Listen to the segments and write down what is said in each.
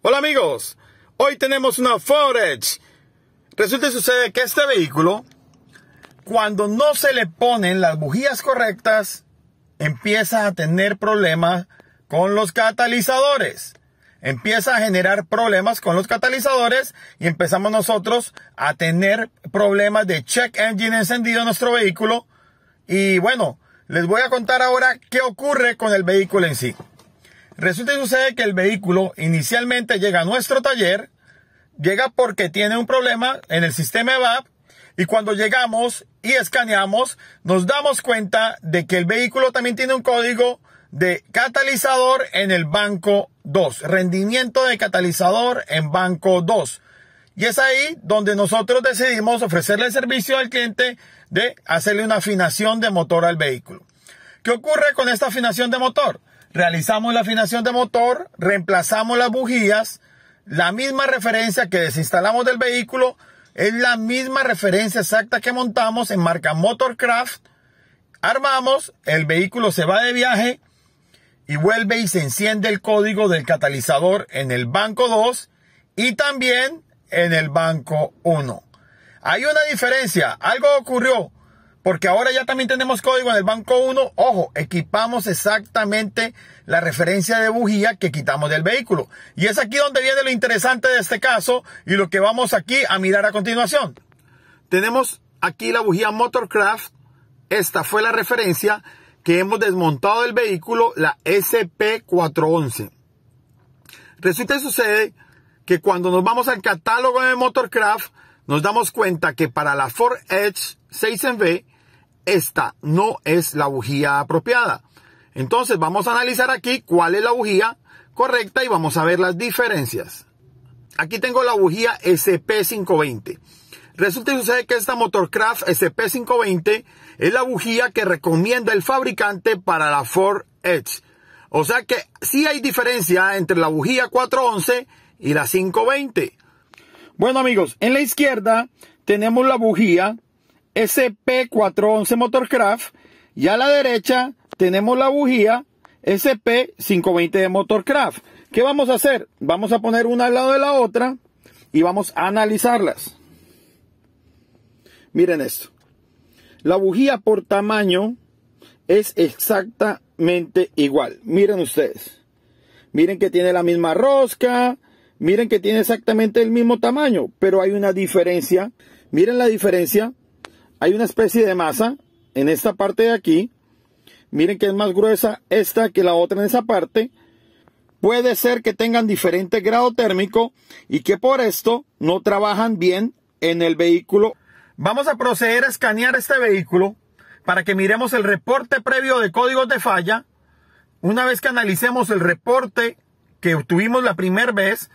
Hola amigos, hoy tenemos una Forage. Resulta sucede que este vehículo, cuando no se le ponen las bujías correctas, empieza a tener problemas con los catalizadores. Empieza a generar problemas con los catalizadores y empezamos nosotros a tener problemas de check engine encendido en nuestro vehículo. Y bueno, les voy a contar ahora qué ocurre con el vehículo en sí. Resulta y sucede que el vehículo inicialmente llega a nuestro taller, llega porque tiene un problema en el sistema EVAP y cuando llegamos y escaneamos nos damos cuenta de que el vehículo también tiene un código de catalizador en el banco 2, rendimiento de catalizador en banco 2. Y es ahí donde nosotros decidimos ofrecerle el servicio al cliente de hacerle una afinación de motor al vehículo. ¿Qué ocurre con esta afinación de motor? realizamos la afinación de motor, reemplazamos las bujías, la misma referencia que desinstalamos del vehículo es la misma referencia exacta que montamos en marca Motorcraft. Armamos, el vehículo se va de viaje y vuelve y se enciende el código del catalizador en el banco 2 y también en el banco 1. Hay una diferencia, algo ocurrió porque ahora ya también tenemos código en el banco 1. Ojo, equipamos exactamente la referencia de bujía que quitamos del vehículo. Y es aquí donde viene lo interesante de este caso y lo que vamos aquí a mirar a continuación. Tenemos aquí la bujía Motorcraft. Esta fue la referencia que hemos desmontado del vehículo, la SP411. Resulta y sucede que cuando nos vamos al catálogo de Motorcraft, nos damos cuenta que para la Ford Edge 6MV esta no es la bujía apropiada. Entonces vamos a analizar aquí cuál es la bujía correcta y vamos a ver las diferencias. Aquí tengo la bujía SP520. Resulta y sucede que esta Motorcraft SP520 es la bujía que recomienda el fabricante para la Ford Edge. O sea que sí hay diferencia entre la bujía 411 y la 520. Bueno amigos, en la izquierda tenemos la bujía SP411 Motorcraft y a la derecha tenemos la bujía SP520 de Motorcraft. ¿Qué vamos a hacer? Vamos a poner una al lado de la otra y vamos a analizarlas. Miren esto. La bujía por tamaño es exactamente igual. Miren ustedes. Miren que tiene la misma rosca. Miren que tiene exactamente el mismo tamaño. Pero hay una diferencia. Miren la diferencia hay una especie de masa en esta parte de aquí. Miren que es más gruesa esta que la otra en esa parte. Puede ser que tengan diferente grado térmico y que por esto no trabajan bien en el vehículo. Vamos a proceder a escanear este vehículo para que miremos el reporte previo de códigos de falla. Una vez que analicemos el reporte que obtuvimos la primera vez,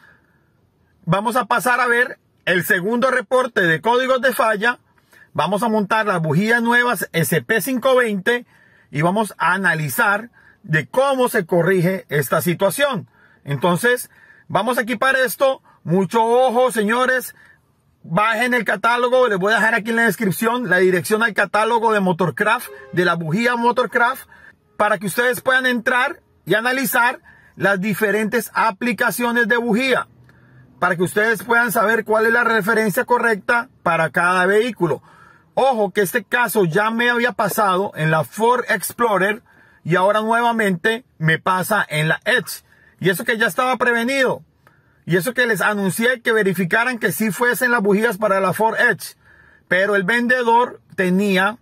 vamos a pasar a ver el segundo reporte de códigos de falla Vamos a montar las bujías nuevas SP520 y vamos a analizar de cómo se corrige esta situación. Entonces, vamos a equipar esto. Mucho ojo, señores. Bajen el catálogo. Les voy a dejar aquí en la descripción la dirección al catálogo de Motorcraft, de la bujía Motorcraft, para que ustedes puedan entrar y analizar las diferentes aplicaciones de bujía para que ustedes puedan saber cuál es la referencia correcta para cada vehículo. Ojo que este caso ya me había pasado en la Ford Explorer y ahora nuevamente me pasa en la Edge. Y eso que ya estaba prevenido. Y eso que les anuncié que verificaran que sí fuesen las bujías para la Ford Edge. Pero el vendedor tenía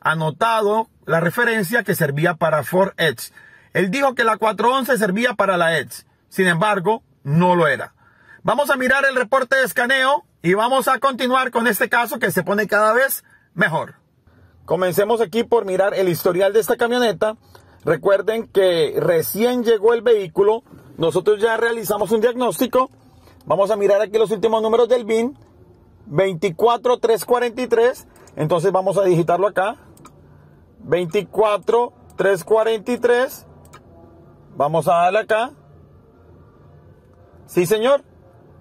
anotado la referencia que servía para Ford Edge. Él dijo que la 411 servía para la Edge. Sin embargo, no lo era. Vamos a mirar el reporte de escaneo y vamos a continuar con este caso que se pone cada vez mejor. Comencemos aquí por mirar el historial de esta camioneta. Recuerden que recién llegó el vehículo, nosotros ya realizamos un diagnóstico. Vamos a mirar aquí los últimos números del BIN, 24343. Entonces vamos a digitarlo acá. 24343. Vamos a darle acá. Sí, señor.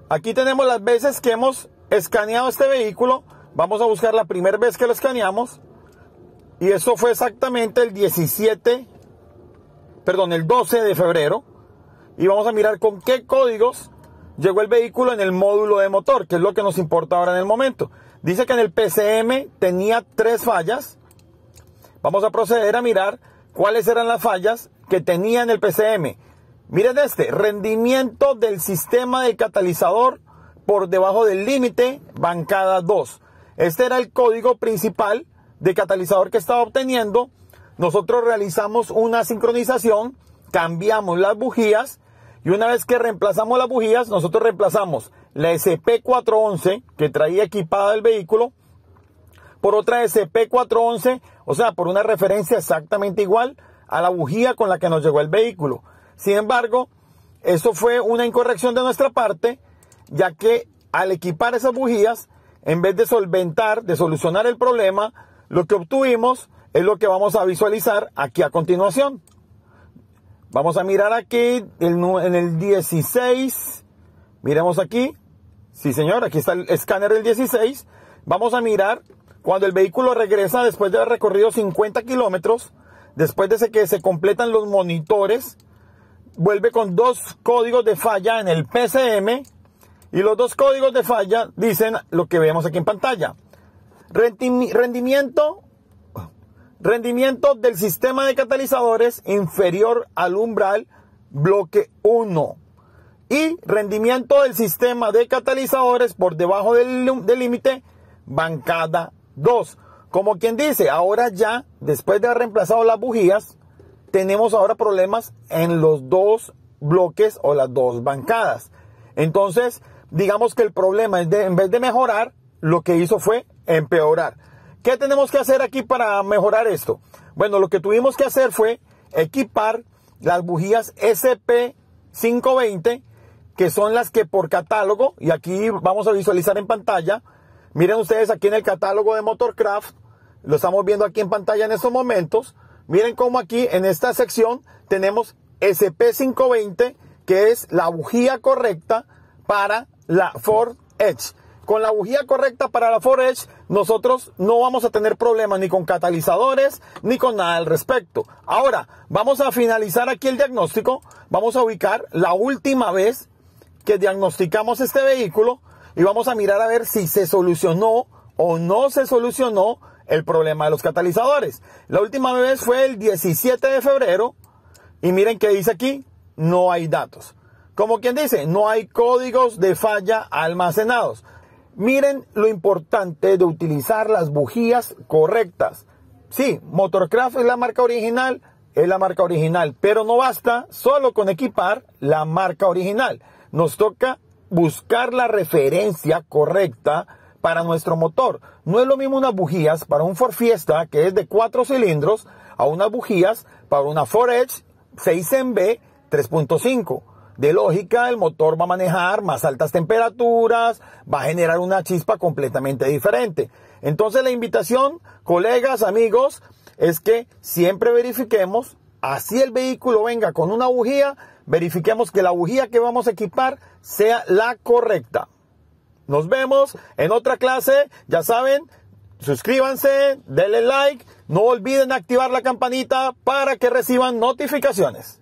Aquí tenemos las veces que hemos escaneado este vehículo, vamos a buscar la primera vez que lo escaneamos. Y eso fue exactamente el 17, perdón, el 12 de febrero. Y vamos a mirar con qué códigos llegó el vehículo en el módulo de motor, que es lo que nos importa ahora en el momento. Dice que en el PCM tenía tres fallas. Vamos a proceder a mirar cuáles eran las fallas que tenía en el PCM. Miren este, rendimiento del sistema de catalizador por debajo del límite bancada 2. Este era el código principal de catalizador que estaba obteniendo. Nosotros realizamos una sincronización, cambiamos las bujías y una vez que reemplazamos las bujías, nosotros reemplazamos la SP411 que traía equipada el vehículo por otra SP411, o sea, por una referencia exactamente igual a la bujía con la que nos llegó el vehículo. Sin embargo, eso fue una incorrección de nuestra parte ya que al equipar esas bujías, en vez de solventar, de solucionar el problema, lo que obtuvimos es lo que vamos a visualizar aquí a continuación. Vamos a mirar aquí en el 16. Miremos aquí. Sí, señor, aquí está el escáner del 16. Vamos a mirar cuando el vehículo regresa después de haber recorrido 50 kilómetros, después de que se completan los monitores, vuelve con dos códigos de falla en el PCM y los dos códigos de falla dicen lo que vemos aquí en pantalla. Rendimiento, rendimiento del sistema de catalizadores inferior al umbral bloque 1. Y rendimiento del sistema de catalizadores por debajo del límite bancada 2. Como quien dice, ahora ya, después de haber reemplazado las bujías, tenemos ahora problemas en los dos bloques o las dos bancadas. Entonces, digamos que el problema es de, en vez de mejorar, lo que hizo fue empeorar. ¿Qué tenemos que hacer aquí para mejorar esto? Bueno, lo que tuvimos que hacer fue equipar las bujías SP520, que son las que por catálogo, y aquí vamos a visualizar en pantalla, miren ustedes aquí en el catálogo de Motorcraft, lo estamos viendo aquí en pantalla en estos momentos, miren cómo aquí en esta sección tenemos SP520, que es la bujía correcta para la Ford Edge. Con la bujía correcta para la Ford Edge, nosotros no vamos a tener problemas ni con catalizadores ni con nada al respecto. Ahora, vamos a finalizar aquí el diagnóstico. Vamos a ubicar la última vez que diagnosticamos este vehículo y vamos a mirar a ver si se solucionó o no se solucionó el problema de los catalizadores. La última vez fue el 17 de febrero y miren que dice aquí, no hay datos. Como quien dice, no hay códigos de falla almacenados. Miren lo importante de utilizar las bujías correctas. Sí, Motorcraft es la marca original, es la marca original, pero no basta solo con equipar la marca original. Nos toca buscar la referencia correcta para nuestro motor. No es lo mismo unas bujías para un Ford Fiesta que es de cuatro cilindros a unas bujías para una Ford Edge 6MB 3.5 de lógica, el motor va a manejar más altas temperaturas, va a generar una chispa completamente diferente. Entonces la invitación, colegas, amigos, es que siempre verifiquemos, así el vehículo venga con una bujía, verifiquemos que la bujía que vamos a equipar sea la correcta. Nos vemos en otra clase, ya saben, suscríbanse, denle like, no olviden activar la campanita para que reciban notificaciones.